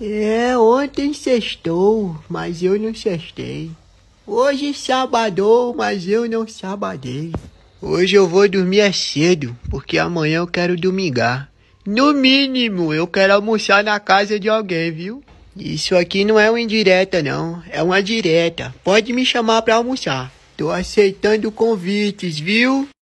É, ontem sextou, mas eu não sextei. Hoje sabadou, mas eu não sabadei. Hoje eu vou dormir é cedo, porque amanhã eu quero domingar. No mínimo, eu quero almoçar na casa de alguém, viu? Isso aqui não é uma indireta, não. É uma direta. Pode me chamar pra almoçar. Tô aceitando convites, viu?